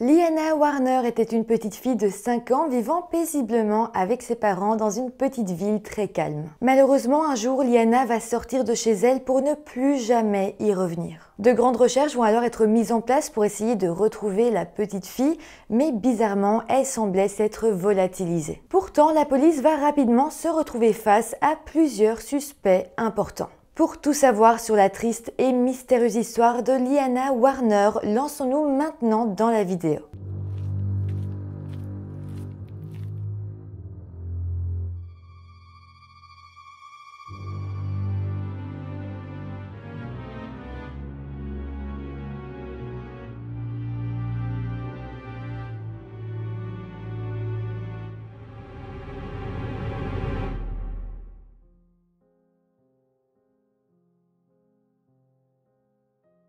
Liana Warner était une petite fille de 5 ans vivant paisiblement avec ses parents dans une petite ville très calme. Malheureusement, un jour, Liana va sortir de chez elle pour ne plus jamais y revenir. De grandes recherches vont alors être mises en place pour essayer de retrouver la petite fille, mais bizarrement, elle semblait s'être volatilisée. Pourtant, la police va rapidement se retrouver face à plusieurs suspects importants. Pour tout savoir sur la triste et mystérieuse histoire de Liana Warner, lançons-nous maintenant dans la vidéo.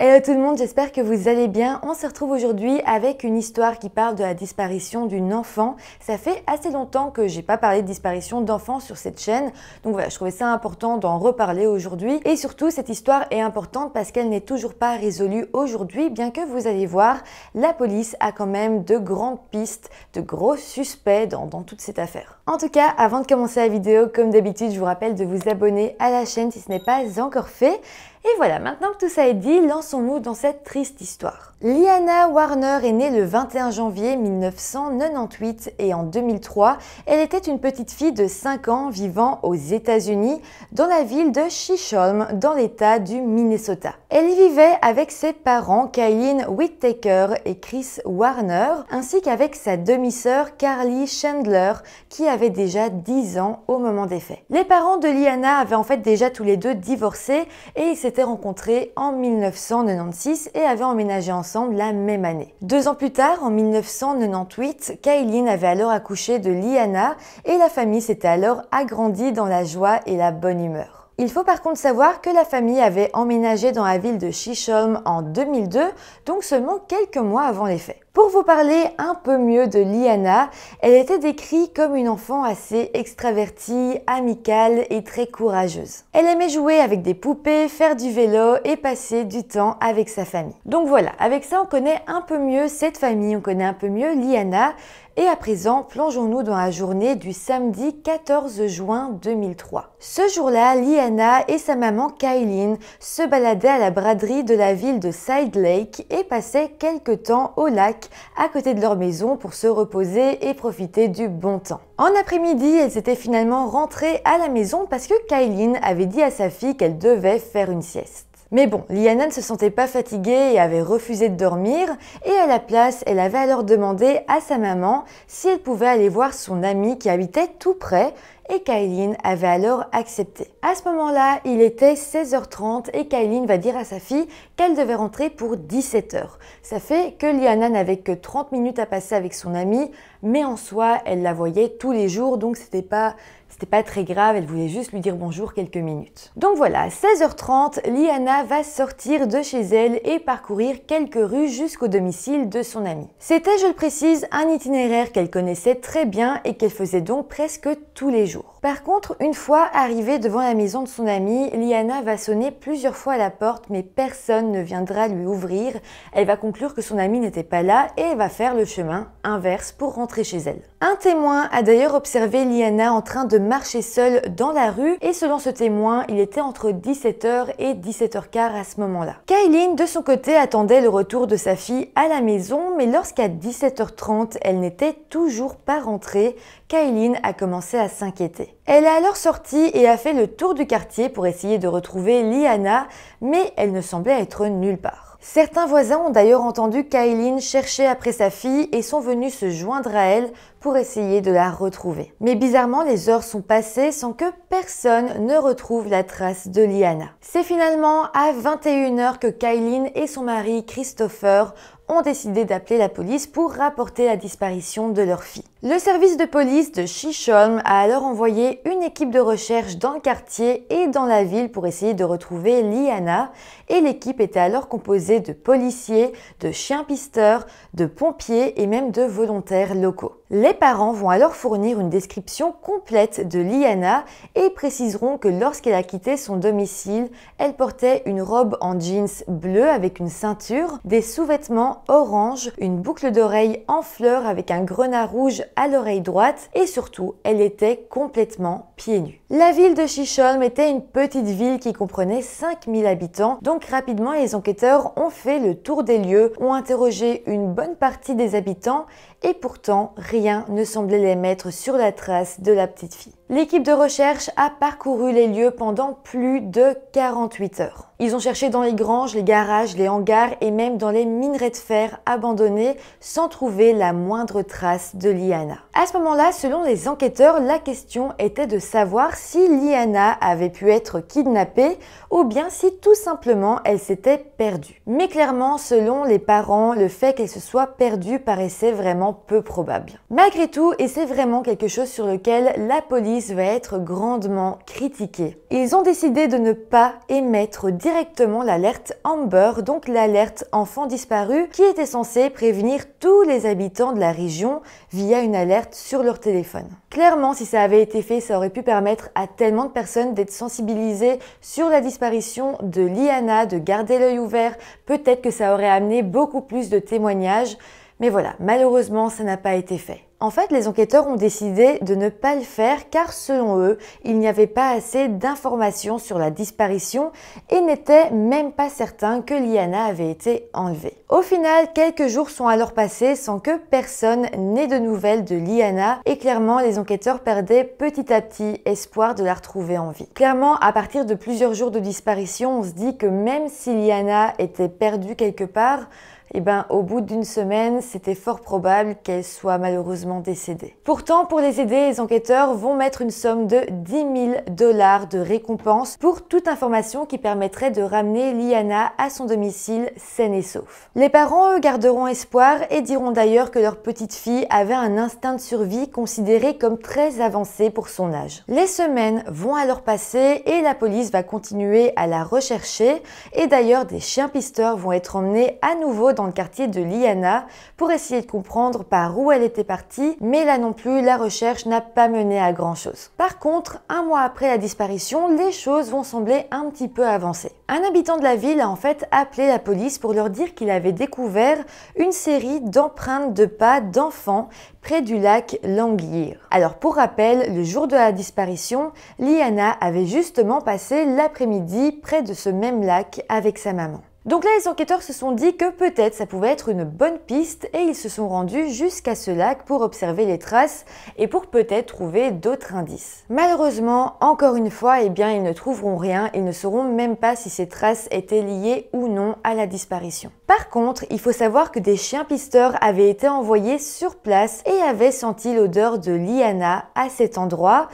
Hello tout le monde, j'espère que vous allez bien. On se retrouve aujourd'hui avec une histoire qui parle de la disparition d'une enfant. Ça fait assez longtemps que j'ai pas parlé de disparition d'enfants sur cette chaîne, donc voilà, je trouvais ça important d'en reparler aujourd'hui. Et surtout, cette histoire est importante parce qu'elle n'est toujours pas résolue aujourd'hui, bien que vous allez voir, la police a quand même de grandes pistes, de gros suspects dans, dans toute cette affaire. En tout cas, avant de commencer la vidéo, comme d'habitude, je vous rappelle de vous abonner à la chaîne si ce n'est pas encore fait. Et voilà, maintenant que tout ça est dit, lançons-nous dans cette triste histoire. Liana Warner est née le 21 janvier 1998 et en 2003, elle était une petite fille de 5 ans vivant aux États-Unis dans la ville de Chisholm dans l'État du Minnesota. Elle y vivait avec ses parents Kyleen Whittaker et Chris Warner ainsi qu'avec sa demi-sœur Carly Chandler qui avait déjà 10 ans au moment des faits. Les parents de Liana avaient en fait déjà tous les deux divorcé et ils rencontrés en 1996 et avaient emménagé ensemble la même année. Deux ans plus tard, en 1998, Kaylin avait alors accouché de Liana et la famille s'était alors agrandie dans la joie et la bonne humeur. Il faut par contre savoir que la famille avait emménagé dans la ville de Chisholm en 2002, donc seulement quelques mois avant les faits. Pour vous parler un peu mieux de Liana, elle était décrite comme une enfant assez extravertie, amicale et très courageuse. Elle aimait jouer avec des poupées, faire du vélo et passer du temps avec sa famille. Donc voilà, avec ça on connaît un peu mieux cette famille, on connaît un peu mieux Liana. Et à présent, plongeons-nous dans la journée du samedi 14 juin 2003. Ce jour-là, Liana et sa maman Kylie se baladaient à la braderie de la ville de Side Lake et passaient quelques temps au lac à côté de leur maison pour se reposer et profiter du bon temps. En après-midi, elles étaient finalement rentrées à la maison parce que Kylie avait dit à sa fille qu'elle devait faire une sieste. Mais bon, Liana ne se sentait pas fatiguée et avait refusé de dormir, et à la place, elle avait alors demandé à sa maman si elle pouvait aller voir son amie qui habitait tout près, et Kylie avait alors accepté. À ce moment-là, il était 16h30 et Kylie va dire à sa fille qu'elle devait rentrer pour 17h. Ça fait que Liana n'avait que 30 minutes à passer avec son amie, mais en soi, elle la voyait tous les jours, donc c'était pas c'était pas très grave, elle voulait juste lui dire bonjour quelques minutes. Donc voilà, à 16h30, Liana va sortir de chez elle et parcourir quelques rues jusqu'au domicile de son amie. C'était, je le précise, un itinéraire qu'elle connaissait très bien et qu'elle faisait donc presque tous les jours. Par contre, une fois arrivée devant la maison de son amie, Liana va sonner plusieurs fois à la porte, mais personne ne viendra lui ouvrir. Elle va conclure que son amie n'était pas là et va faire le chemin inverse pour rentrer chez elle. Un témoin a d'ailleurs observé Liana en train de marchait seul dans la rue et selon ce témoin, il était entre 17h et 17h15 à ce moment-là. Kylie, de son côté, attendait le retour de sa fille à la maison, mais lorsqu'à 17h30, elle n'était toujours pas rentrée, Kylie. a commencé à s'inquiéter. Elle a alors sortie et a fait le tour du quartier pour essayer de retrouver Liana, mais elle ne semblait être nulle part. Certains voisins ont d'ailleurs entendu Kylie chercher après sa fille et sont venus se joindre à elle pour essayer de la retrouver. Mais bizarrement, les heures sont passées sans que personne ne retrouve la trace de Liana. C'est finalement à 21h que Kailin et son mari Christopher ont décidé d'appeler la police pour rapporter la disparition de leur fille. Le service de police de Shisholm a alors envoyé une équipe de recherche dans le quartier et dans la ville pour essayer de retrouver Liana et l'équipe était alors composée de policiers, de chiens pisteurs, de pompiers et même de volontaires locaux. Les parents vont alors fournir une description complète de Liana et préciseront que lorsqu'elle a quitté son domicile, elle portait une robe en jeans bleu avec une ceinture, des sous-vêtements orange, une boucle d'oreille en fleurs avec un grenat rouge à l'oreille droite et surtout, elle était complètement pieds nus. La ville de Shisholm était une petite ville qui comprenait 5000 habitants, donc rapidement les enquêteurs ont fait le tour des lieux, ont interrogé une bonne partie des habitants et pourtant rien ne semblait les mettre sur la trace de la petite fille. L'équipe de recherche a parcouru les lieux pendant plus de 48 heures. Ils ont cherché dans les granges, les garages, les hangars et même dans les minerais de fer abandonnés sans trouver la moindre trace de Liana. À ce moment-là, selon les enquêteurs, la question était de savoir si Liana avait pu être kidnappée ou bien si tout simplement elle s'était perdue. Mais clairement, selon les parents, le fait qu'elle se soit perdue paraissait vraiment peu probable. Malgré tout, et c'est vraiment quelque chose sur lequel la police va être grandement critiquée, ils ont décidé de ne pas émettre directement l'alerte Amber, donc l'alerte enfant disparu, qui était censée prévenir tous les habitants de la région via une alerte sur leur téléphone. Clairement, si ça avait été fait, ça aurait pu permettre à tellement de personnes d'être sensibilisées sur la disparition de Liana, de garder l'œil ouvert. Peut-être que ça aurait amené beaucoup plus de témoignages. Mais voilà, malheureusement, ça n'a pas été fait. En fait, les enquêteurs ont décidé de ne pas le faire car selon eux, il n'y avait pas assez d'informations sur la disparition et n'étaient même pas certains que Liana avait été enlevée. Au final, quelques jours sont alors passés sans que personne n'ait de nouvelles de Liana et clairement les enquêteurs perdaient petit à petit espoir de la retrouver en vie. Clairement, à partir de plusieurs jours de disparition, on se dit que même si Liana était perdue quelque part, eh ben, au bout d'une semaine, c'était fort probable qu'elle soit malheureusement décédée. Pourtant, pour les aider, les enquêteurs vont mettre une somme de 10 000 dollars de récompense pour toute information qui permettrait de ramener Liana à son domicile saine et sauf. Les parents, eux, garderont espoir et diront d'ailleurs que leur petite fille avait un instinct de survie considéré comme très avancé pour son âge. Les semaines vont alors passer et la police va continuer à la rechercher et d'ailleurs des chiens pisteurs vont être emmenés à nouveau dans le quartier de Liana pour essayer de comprendre par où elle était partie, mais là non plus, la recherche n'a pas mené à grand chose. Par contre, un mois après la disparition, les choses vont sembler un petit peu avancées. Un habitant de la ville a en fait appelé la police pour leur dire qu'il avait découvert une série d'empreintes de pas d'enfants près du lac Languir. Alors pour rappel, le jour de la disparition, Liana avait justement passé l'après-midi près de ce même lac avec sa maman. Donc là, les enquêteurs se sont dit que peut-être ça pouvait être une bonne piste et ils se sont rendus jusqu'à ce lac pour observer les traces et pour peut-être trouver d'autres indices. Malheureusement, encore une fois, eh bien, ils ne trouveront rien et ne sauront même pas si ces traces étaient liées ou non à la disparition. Par contre, il faut savoir que des chiens pisteurs avaient été envoyés sur place et avaient senti l'odeur de liana à cet endroit,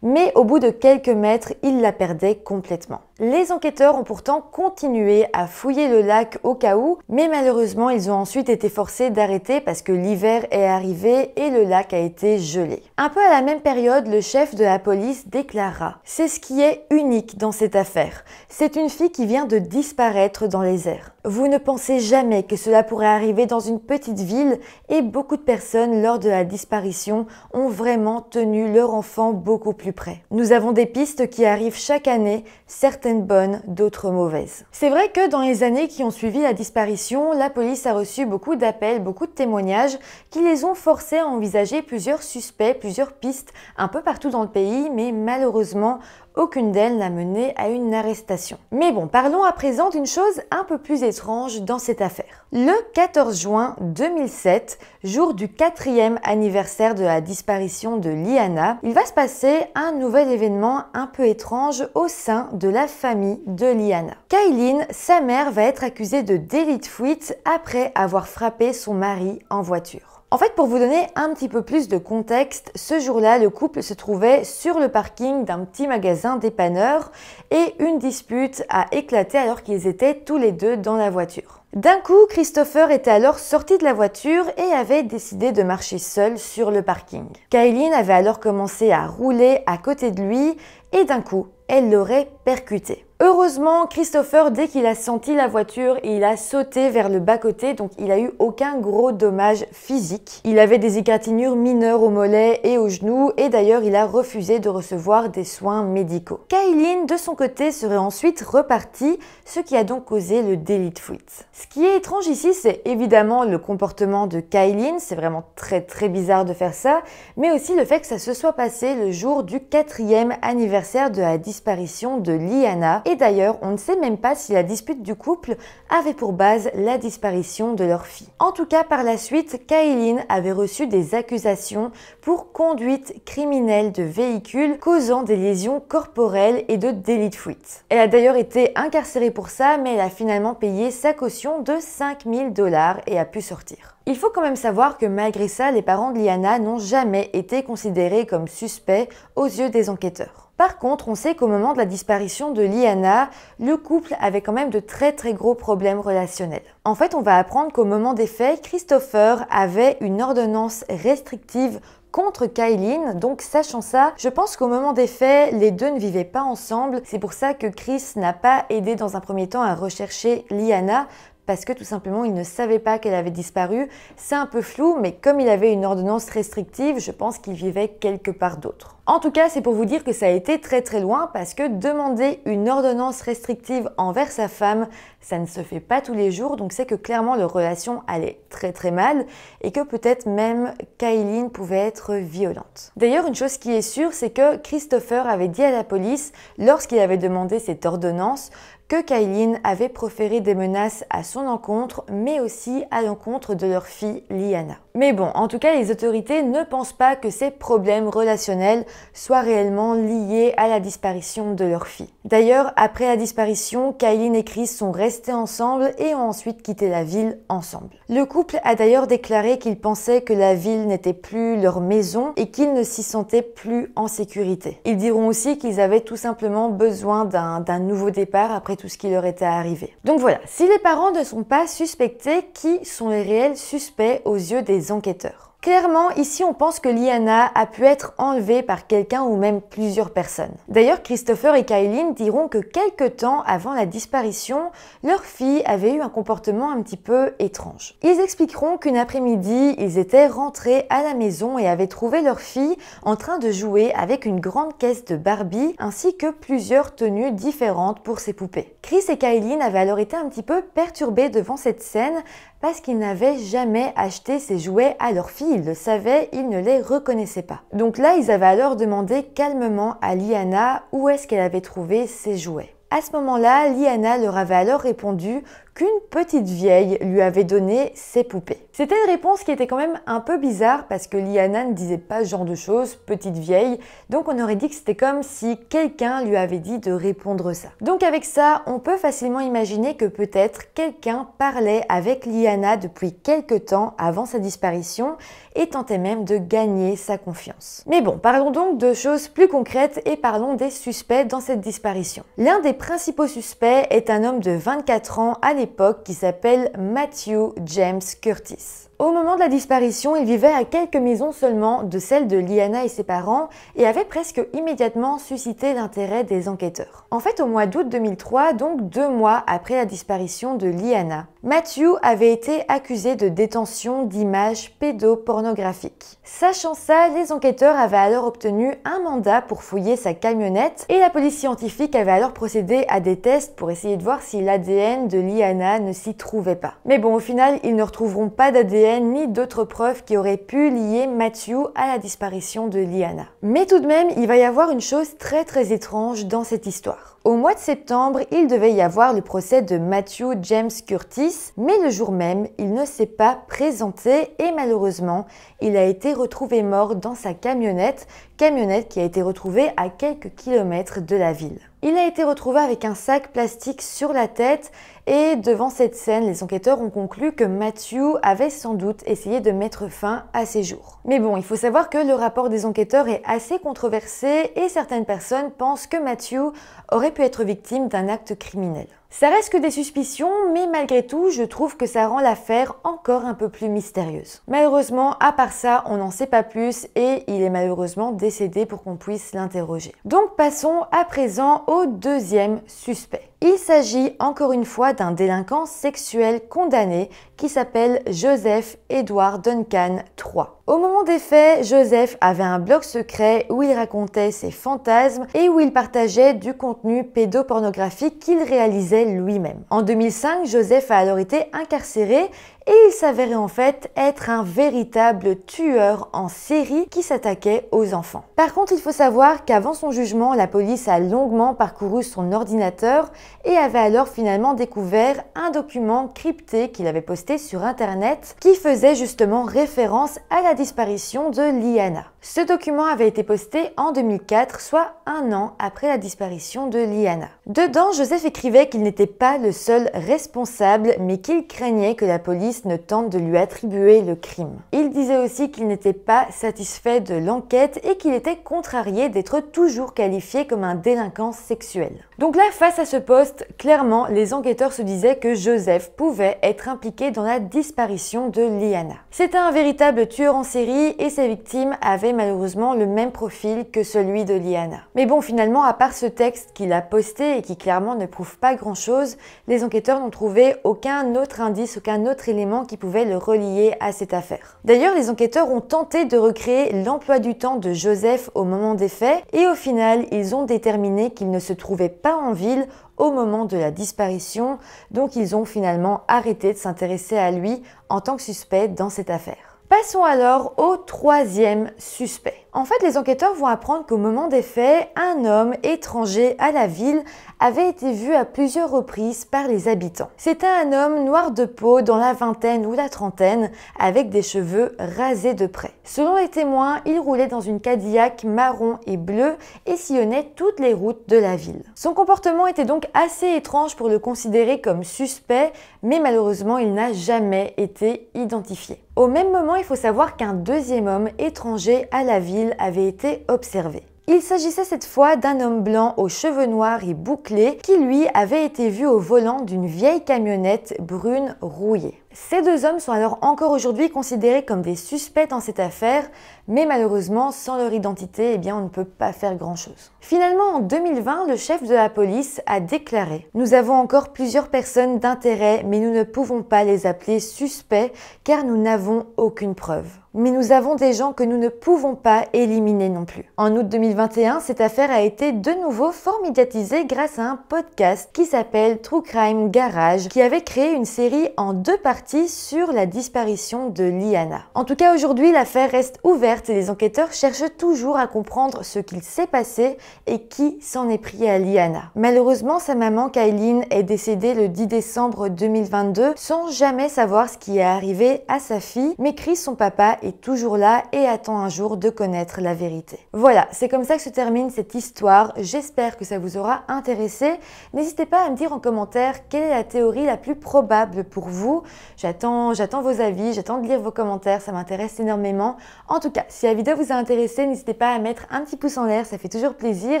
mais au bout de quelques mètres, ils la perdaient complètement. Les enquêteurs ont pourtant continué à fouiller le lac au cas où, mais malheureusement ils ont ensuite été forcés d'arrêter parce que l'hiver est arrivé et le lac a été gelé. Un peu à la même période, le chef de la police déclara ⁇ C'est ce qui est unique dans cette affaire. C'est une fille qui vient de disparaître dans les airs. Vous ne pensez jamais que cela pourrait arriver dans une petite ville et beaucoup de personnes lors de la disparition ont vraiment tenu leur enfant beaucoup plus près. Nous avons des pistes qui arrivent chaque année, certaines bonnes, d'autres mauvaises. C'est vrai que dans les années qui ont suivi la disparition, la police a reçu beaucoup d'appels, beaucoup de témoignages qui les ont forcés à envisager plusieurs suspects, plusieurs pistes un peu partout dans le pays, mais malheureusement, aucune d'elles n'a mené à une arrestation. Mais bon, parlons à présent d'une chose un peu plus étrange dans cette affaire. Le 14 juin 2007, jour du quatrième anniversaire de la disparition de Liana, il va se passer un nouvel événement un peu étrange au sein de la famille de Liana. Kylie, sa mère, va être accusée de délit de fuite après avoir frappé son mari en voiture. En fait, pour vous donner un petit peu plus de contexte, ce jour-là, le couple se trouvait sur le parking d'un petit magasin d'épanneurs et une dispute a éclaté alors qu'ils étaient tous les deux dans la voiture. D'un coup, Christopher était alors sorti de la voiture et avait décidé de marcher seul sur le parking. Kylie avait alors commencé à rouler à côté de lui et d'un coup, elle l'aurait percuté. Heureusement, Christopher, dès qu'il a senti la voiture, il a sauté vers le bas-côté, donc il a eu aucun gros dommage physique. Il avait des égratignures mineures au mollet et aux genoux, et d'ailleurs, il a refusé de recevoir des soins médicaux. Kylie, de son côté, serait ensuite repartie, ce qui a donc causé le délit de fuite. Ce qui est étrange ici, c'est évidemment le comportement de Kylie, c'est vraiment très très bizarre de faire ça, mais aussi le fait que ça se soit passé le jour du quatrième anniversaire de la disparition de Liana et d'ailleurs on ne sait même pas si la dispute du couple avait pour base la disparition de leur fille. En tout cas par la suite, Kaylin avait reçu des accusations pour conduite criminelle de véhicule causant des lésions corporelles et de délit de fuite. Elle a d'ailleurs été incarcérée pour ça mais elle a finalement payé sa caution de 5000 dollars et a pu sortir. Il faut quand même savoir que malgré ça, les parents de Liana n'ont jamais été considérés comme suspects aux yeux des enquêteurs. Par contre, on sait qu'au moment de la disparition de Liana, le couple avait quand même de très très gros problèmes relationnels. En fait, on va apprendre qu'au moment des faits, Christopher avait une ordonnance restrictive contre Kylie. Donc sachant ça, je pense qu'au moment des faits, les deux ne vivaient pas ensemble. C'est pour ça que Chris n'a pas aidé dans un premier temps à rechercher Liana parce que tout simplement il ne savait pas qu'elle avait disparu. C'est un peu flou, mais comme il avait une ordonnance restrictive, je pense qu'il vivait quelque part d'autre. En tout cas, c'est pour vous dire que ça a été très très loin parce que demander une ordonnance restrictive envers sa femme, ça ne se fait pas tous les jours, donc c'est que clairement leur relation allait très très mal et que peut-être même Kylie pouvait être violente. D'ailleurs, une chose qui est sûre, c'est que Christopher avait dit à la police, lorsqu'il avait demandé cette ordonnance, que Kailin avait proféré des menaces à son encontre, mais aussi à l'encontre de leur fille Liana. Mais bon, en tout cas, les autorités ne pensent pas que ces problèmes relationnels soient réellement liés à la disparition de leur fille. D'ailleurs, après la disparition, Kailin et Chris sont restés ensemble et ont ensuite quitté la ville ensemble. Le couple a d'ailleurs déclaré qu'ils pensaient que la ville n'était plus leur maison et qu'ils ne s'y sentaient plus en sécurité. Ils diront aussi qu'ils avaient tout simplement besoin d'un nouveau départ après tout ce qui leur était arrivé. Donc voilà, si les parents ne sont pas suspectés, qui sont les réels suspects aux yeux des enquêteurs Clairement, ici on pense que Liana a pu être enlevée par quelqu'un ou même plusieurs personnes. D'ailleurs, Christopher et Kylie diront que quelques temps avant la disparition, leur fille avait eu un comportement un petit peu étrange. Ils expliqueront qu'une après-midi, ils étaient rentrés à la maison et avaient trouvé leur fille en train de jouer avec une grande caisse de Barbie ainsi que plusieurs tenues différentes pour ses poupées. Chris et Kylie avaient alors été un petit peu perturbés devant cette scène parce qu'ils n'avaient jamais acheté ces jouets à leur fille. Ils le savaient, ils ne les reconnaissaient pas. Donc là, ils avaient alors demandé calmement à Liana où est-ce qu'elle avait trouvé ces jouets. À ce moment-là, Liana leur avait alors répondu qu'une petite vieille lui avait donné ses poupées. C'était une réponse qui était quand même un peu bizarre parce que Liana ne disait pas ce genre de choses, petite vieille, donc on aurait dit que c'était comme si quelqu'un lui avait dit de répondre ça. Donc avec ça, on peut facilement imaginer que peut-être quelqu'un parlait avec Liana depuis quelques temps avant sa disparition et tentait même de gagner sa confiance. Mais bon, parlons donc de choses plus concrètes et parlons des suspects dans cette disparition. L'un des principaux suspects est un homme de 24 ans à l'époque qui s'appelle Matthew James Curtis. Au moment de la disparition, il vivait à quelques maisons seulement de celle de Liana et ses parents et avait presque immédiatement suscité l'intérêt des enquêteurs. En fait, au mois d'août 2003, donc deux mois après la disparition de Liana, Matthew avait été accusé de détention d'images pédopornographiques. Sachant ça, les enquêteurs avaient alors obtenu un mandat pour fouiller sa camionnette et la police scientifique avait alors procédé à des tests pour essayer de voir si l'ADN de Liana ne s'y trouvait pas. Mais bon, au final, ils ne retrouveront pas d'ADN ni d'autres preuves qui auraient pu lier Matthew à la disparition de Liana. Mais tout de même, il va y avoir une chose très très étrange dans cette histoire. Au mois de septembre, il devait y avoir le procès de Matthew James Curtis, mais le jour même, il ne s'est pas présenté et malheureusement, il a été retrouvé mort dans sa camionnette, camionnette qui a été retrouvée à quelques kilomètres de la ville. Il a été retrouvé avec un sac plastique sur la tête et devant cette scène, les enquêteurs ont conclu que Matthew avait sans doute essayé de mettre fin à ses jours. Mais bon, il faut savoir que le rapport des enquêteurs est assez controversé et certaines personnes pensent que Matthew aurait pu être victime d'un acte criminel. Ça reste que des suspicions, mais malgré tout, je trouve que ça rend l'affaire encore un peu plus mystérieuse. Malheureusement, à part ça, on n'en sait pas plus et il est malheureusement décédé pour qu'on puisse l'interroger. Donc passons à présent au deuxième suspect. Il s'agit encore une fois d'un délinquant sexuel condamné qui s'appelle Joseph Edward Duncan III. Au moment des faits, Joseph avait un blog secret où il racontait ses fantasmes et où il partageait du contenu pédopornographique qu'il réalisait lui-même. En 2005, Joseph a alors été incarcéré et il s'avérait en fait être un véritable tueur en série qui s'attaquait aux enfants. Par contre, il faut savoir qu'avant son jugement, la police a longuement parcouru son ordinateur et avait alors finalement découvert un document crypté qu'il avait posté sur Internet qui faisait justement référence à la disparition de Liana. Ce document avait été posté en 2004, soit un an après la disparition de Liana. Dedans, Joseph écrivait qu'il n'était pas le seul responsable, mais qu'il craignait que la police ne tente de lui attribuer le crime. Il disait aussi qu'il n'était pas satisfait de l'enquête et qu'il était contrarié d'être toujours qualifié comme un délinquant sexuel. Donc là, face à ce poste, clairement, les enquêteurs se disaient que Joseph pouvait être impliqué dans la disparition de Liana. C'était un véritable tueur en série et ses victimes avaient malheureusement le même profil que celui de Liana. Mais bon, finalement, à part ce texte qu'il a posté et qui clairement ne prouve pas grand-chose, les enquêteurs n'ont trouvé aucun autre indice, aucun autre élément qui pouvait le relier à cette affaire. D'ailleurs, les enquêteurs ont tenté de recréer l'emploi du temps de Joseph au moment des faits et au final, ils ont déterminé qu'il ne se trouvait pas en ville au moment de la disparition, donc ils ont finalement arrêté de s'intéresser à lui en tant que suspect dans cette affaire. Passons alors au troisième suspect. En fait, les enquêteurs vont apprendre qu'au moment des faits, un homme étranger à la ville avait été vu à plusieurs reprises par les habitants. C'était un homme noir de peau dans la vingtaine ou la trentaine, avec des cheveux rasés de près. Selon les témoins, il roulait dans une Cadillac marron et bleu et sillonnait toutes les routes de la ville. Son comportement était donc assez étrange pour le considérer comme suspect, mais malheureusement, il n'a jamais été identifié. Au même moment, il faut savoir qu'un deuxième homme étranger à la ville avait été observé. Il s'agissait cette fois d'un homme blanc aux cheveux noirs et bouclés qui lui avait été vu au volant d'une vieille camionnette brune rouillée. Ces deux hommes sont alors encore aujourd'hui considérés comme des suspects dans cette affaire, mais malheureusement, sans leur identité, eh bien, on ne peut pas faire grand-chose. Finalement, en 2020, le chef de la police a déclaré Nous avons encore plusieurs personnes d'intérêt, mais nous ne pouvons pas les appeler suspects car nous n'avons aucune preuve mais nous avons des gens que nous ne pouvons pas éliminer non plus. En août 2021, cette affaire a été de nouveau fort médiatisée grâce à un podcast qui s'appelle True Crime Garage, qui avait créé une série en deux parties sur la disparition de Liana. En tout cas, aujourd'hui, l'affaire reste ouverte et les enquêteurs cherchent toujours à comprendre ce qu'il s'est passé et qui s'en est pris à Liana. Malheureusement, sa maman Kylie, est décédée le 10 décembre 2022 sans jamais savoir ce qui est arrivé à sa fille, mais son papa, est toujours là et attend un jour de connaître la vérité. Voilà, c'est comme ça que se termine cette histoire. J'espère que ça vous aura intéressé. N'hésitez pas à me dire en commentaire quelle est la théorie la plus probable pour vous. J'attends, j'attends vos avis, j'attends de lire vos commentaires, ça m'intéresse énormément. En tout cas, si la vidéo vous a intéressé, n'hésitez pas à mettre un petit pouce en l'air, ça fait toujours plaisir,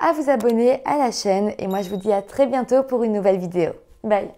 à vous abonner à la chaîne et moi je vous dis à très bientôt pour une nouvelle vidéo. Bye